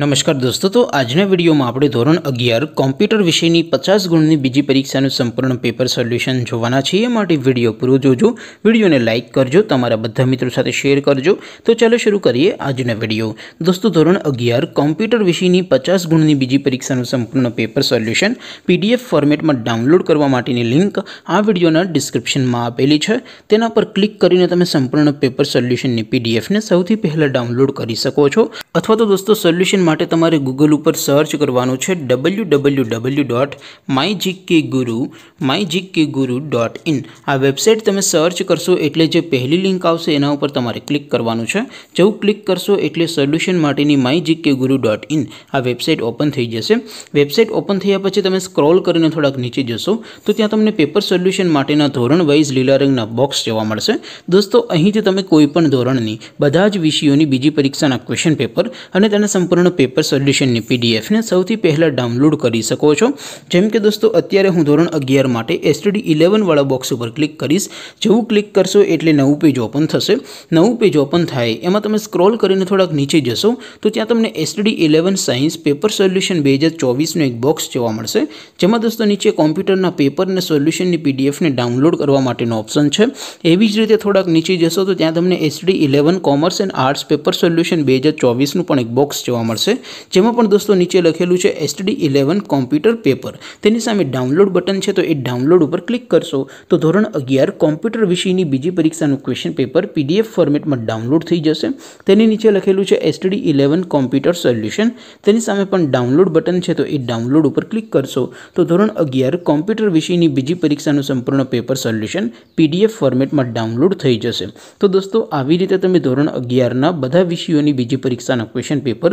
नमस्कार दोस्तों तो आज ने वीडियो में આપણે ધોરણ 11 કમ્પ્યુટર વિષયની 50 ગુણની બીજી પરીક્ષાનું સંપૂર્ણ પેપર સોલ્યુશન જોવાના છીએ માટે વિડિયો પૂરો જોજો વિડિયોને લાઈક કરજો તમારા બધા મિત્રો સાથે શેર કરજો તો ચાલો શરૂ કરીએ આજનો વિડિયો દોસ્તો ધોરણ 11 કમ્પ્યુટર વિષયની 50 ગુણની બીજી પરીક્ષાનું સંપૂર્ણ પેપર સોલ્યુશન PDF ફોર્મેટમાં ડાઉનલોડ કરવા માટેની લિંક આ વિડિયોના ડિસ્ક્રિપ્શનમાં આપેલી છે તેના પર ક્લિક કરીને તમે સંપૂર્ણ પેપર સોલ્યુશન ને PDF ને સૌથી પહેલા ડાઉનલોડ કરી શકો છો અથવા તો દોસ્તો સોલ્યુશન માટે તમારે Google ઉપર સર્ચ કરવાનું છે www.mygkguru mygkguru.in આ વેબસાઈટ તમે સર્ચ કરશો એટલે જે પહેલી લિંક આવશે તેના ઉપર તમારે ક્લિક કરવાનું છે જેઉ ક્લિક કરશો એટલે સોલ્યુશન માટેની mygkguru.in આ વેબસાઈટ ઓપન થઈ જશે વેબસાઈટ ઓપન થઈયા પછી તમે સ્ક્રોલ કરીને થોડક નીચે જશો તો ત્યાં તમને પેપર સોલ્યુશન માટેનું ધોરણ वाइज લિસ્ટિંગનું બોક્સ જોવા મળશે દોસ્તો અહીંથી તમે કોઈ પણ ધોરણની બધા જ વિષયોની બીજી પરીક્ષાના ક્વેશ્ચન પેપર અને તેના સંપૂર્ણ નો પેપર સોલ્યુશન ની પીડીએફ ને સૌથી પહેલા ડાઉનલોડ કરી શકો છો જેમ કે દોસ્તો અત્યારે હું ધોરણ 11 માટે STD 11 વાળો બોક્સ ઉપર ક્લિક કરીશ જેવું ક્લિક કરશો એટલે નવું પેજ ઓપન થશે નવું પેજ ઓપન થાય એમાં તમે સ્ક્રોલ કરીને થોડક નીચે જશો તો ત્યાં તમને STD 11 સાયન્સ પેપર સોલ્યુશન 2024 નું એક બોક્સ જોવા મળશે જેમ કે દોસ્તો નીચે કમ્પ્યુટર ના પેપર ને સોલ્યુશન ની પીડીએફ ને ડાઉનલોડ કરવા માટેનો ઓપ્શન છે એવી જ રીતે થોડક નીચે જશો તો ત્યાં તમને STD 11 commerce and arts paper solution 2024 નું પણ એક બોક્સ જોવા મળશે જેમ પણ દોસ્તો નીચે લખેલું છે STD 11 કમ્પ્યુટર પેપર તેની સામે ડાઉનલોડ બટન છે તો એ ડાઉનલોડ ઉપર ક્લિક કરશો તો ધોરણ 11 કમ્પ્યુટર વિષયની બીજી પરીક્ષાનું ક્વેશ્ચન પેપર PDF ફોર્મેટમાં ડાઉનલોડ થઈ જશે તેની નીચે લખેલું છે STD 11 કમ્પ્યુટર સોલ્યુશન તેની સામે પણ ડાઉનલોડ બટન છે તો એ ડાઉનલોડ ઉપર ક્લિક કરશો તો ધોરણ 11 કમ્પ્યુટર વિષયની બીજી પરીક્ષાનું સંપૂર્ણ પેપર સોલ્યુશન PDF ફોર્મેટમાં ડાઉનલોડ થઈ જશે તો દોસ્તો આવી રીતે તમે ધોરણ 11 ના બધા વિષયોની બીજી પરીક્ષાના ક્વેશ્ચન પેપર